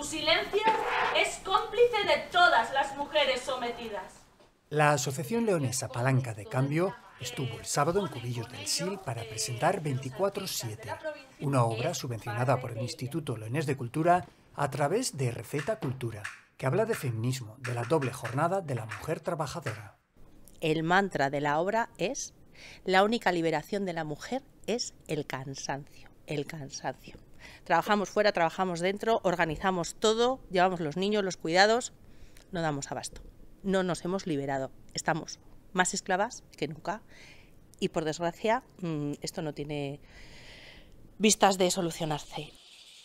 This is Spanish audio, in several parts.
Su silencio es cómplice de todas las mujeres sometidas. La Asociación Leonesa Palanca de Cambio estuvo el sábado en Cubillos del SIL para presentar 24-7, una obra subvencionada por el Instituto Leonés de Cultura a través de Receta Cultura, que habla de feminismo, de la doble jornada de la mujer trabajadora. El mantra de la obra es, la única liberación de la mujer es el cansancio, el cansancio. Trabajamos fuera, trabajamos dentro, organizamos todo, llevamos los niños, los cuidados, no damos abasto. No nos hemos liberado. Estamos más esclavas que nunca. Y por desgracia, mm, esto no tiene vistas de solucionarse.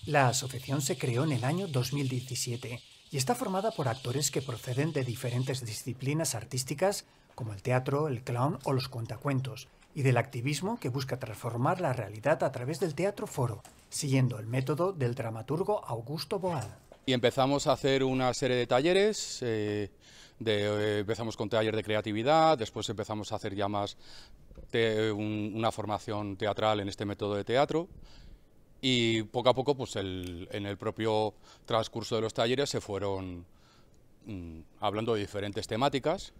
La asociación se creó en el año 2017 y está formada por actores que proceden de diferentes disciplinas artísticas como el teatro, el clown o los cuentacuentos, y del activismo que busca transformar la realidad a través del teatro foro, siguiendo el método del dramaturgo Augusto Boal. Y empezamos a hacer una serie de talleres. Eh, de, eh, empezamos con taller de creatividad, después empezamos a hacer ya más una formación teatral en este método de teatro y poco a poco, pues, en el propio transcurso de los talleres se fueron mm, hablando de diferentes temáticas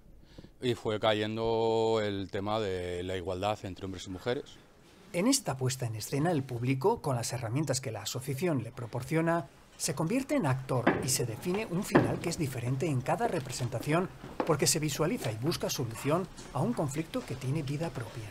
y fue cayendo el tema de la igualdad entre hombres y mujeres. En esta puesta en escena, el público, con las herramientas que la asociación le proporciona, se convierte en actor y se define un final que es diferente en cada representación porque se visualiza y busca solución a un conflicto que tiene vida propia.